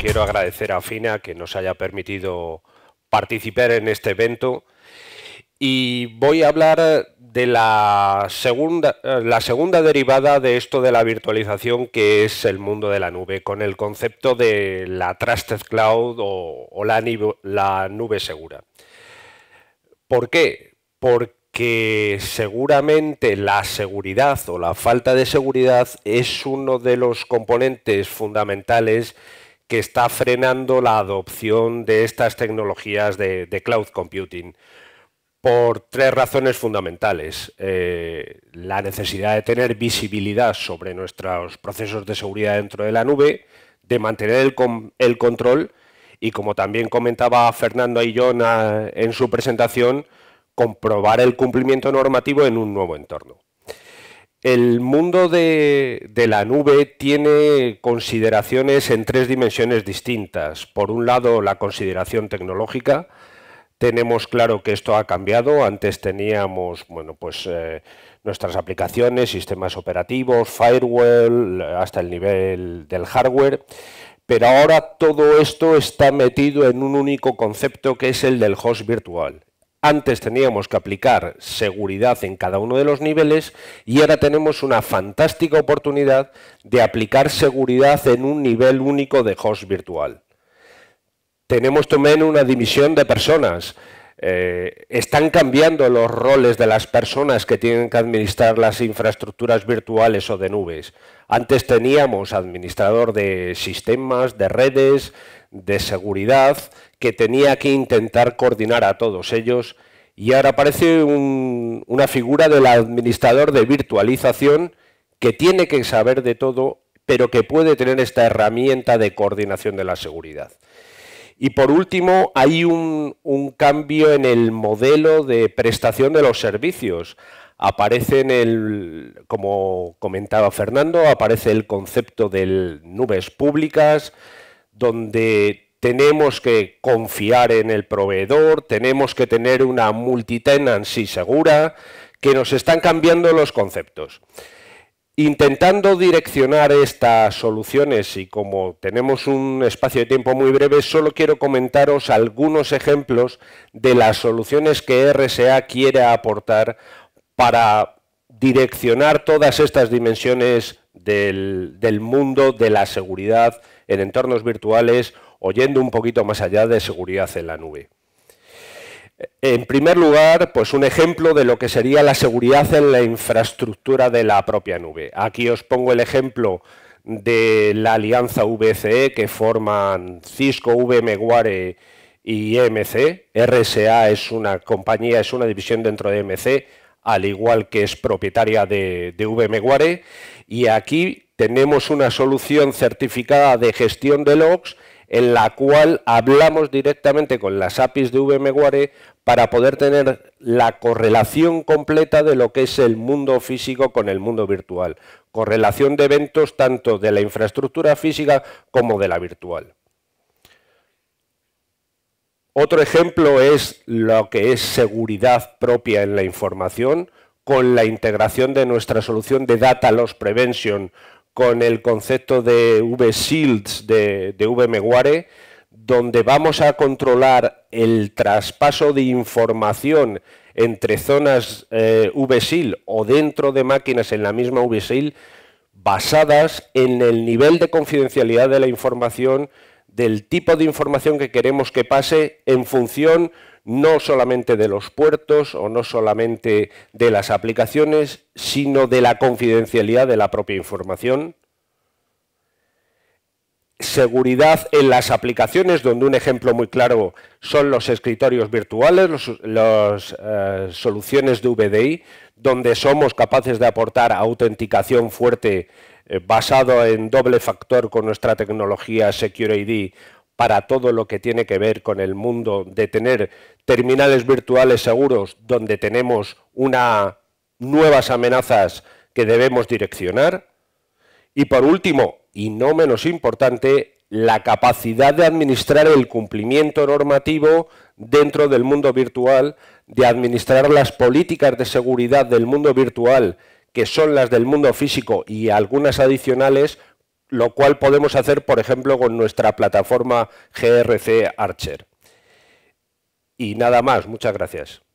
quiero agradecer a FINA que nos haya permitido participar en este evento y voy a hablar de la segunda, la segunda derivada de esto de la virtualización que es el mundo de la nube, con el concepto de la Trusted Cloud o, la nube segura. ¿Por qué? Porque seguramente la seguridad o la falta de seguridad es uno de los componentes fundamentales que está frenando la adopción de estas tecnologías de, cloud computing por tres razones fundamentales. Eh, la necesidad de tener visibilidad sobre nuestros procesos de seguridad dentro de la nube, de mantener el, el control y, como también comentaba Fernando Ayllón en su presentación, comprobar el cumplimiento normativo en un nuevo entorno. El mundo de, la nube tiene consideraciones en tres dimensiones distintas. Por un lado, la consideración tecnológica. Tenemos claro que esto ha cambiado. Antes teníamos, bueno, pues eh, nuestras aplicaciones, sistemas operativos, firewall, hasta el nivel del hardware. Pero ahora todo esto está metido en un único concepto que es el del host virtual. Antes teníamos que aplicar seguridad en cada uno de los niveles y ahora tenemos una fantástica oportunidad de aplicar seguridad en un nivel único de host virtual. Tenemos también una dimisión de personas. Eh, ¿Están cambiando los roles de las personas que tienen que administrar las infraestructuras virtuales o de nubes? Antes teníamos administrador de sistemas, de redes, de seguridad, que tenía que intentar coordinar a todos ellos y ahora aparece una figura del administrador de virtualización que tiene que saber de todo, pero que puede tener esta herramienta de coordinación de la seguridad. Y por último, hay un, cambio en el modelo de prestación de los servicios aparece en el, como comentaba Fernando, aparece el concepto de nubes públicas, donde tenemos que confiar en el proveedor, tenemos que tener una multitenancy segura, que nos están cambiando los conceptos. Intentando direccionar estas soluciones y como tenemos un espacio de tiempo muy breve, solo quiero comentaros algunos ejemplos de las soluciones que RSA quiere aportar para direccionar todas estas dimensiones del, del mundo de la seguridad en entornos virtuales, oyendo un poquito más allá de seguridad en la nube. En primer lugar, pues un ejemplo de lo que sería la seguridad en la infraestructura de la propia nube. Aquí os pongo el ejemplo de la alianza VCE que forman Cisco, VMware y EMC. RSA es una compañía, es una división dentro de EMC, al igual que es propietaria de, de VMware. Y aquí tenemos una solución certificada de gestión de logs en la cual hablamos directamente con las APIs de VMware para poder tener la correlación completa de lo que es el mundo físico con el mundo virtual. Correlación de eventos tanto de la infraestructura física como de la virtual. Otro ejemplo es lo que es seguridad propia en la información con la integración de nuestra solución de Data Loss Prevention con el concepto de V-Shields de, VMware, donde vamos a controlar el traspaso de información entre zonas eh, V Shield o dentro de máquinas en la misma Shield, basadas en el nivel de confidencialidad de la información del tipo de información que queremos que pase en función no solamente de los puertos o no solamente de las aplicaciones, sino de la confidencialidad de la propia información, seguridad en las aplicaciones, donde un ejemplo muy claro son los escritorios virtuales, las eh, soluciones de VDI, donde somos capaces de aportar autenticación fuerte eh, basado en doble factor con nuestra tecnología Secure ID para todo lo que tiene que ver con el mundo de tener terminales virtuales seguros donde tenemos nuevas amenazas que debemos direccionar. Y por último, y no menos importante, la capacidad de administrar el cumplimiento normativo dentro del mundo virtual, de administrar las políticas de seguridad del mundo virtual, que son las del mundo físico y algunas adicionales, lo cual podemos hacer, por ejemplo, con nuestra plataforma GRC Archer. Y nada más, muchas gracias.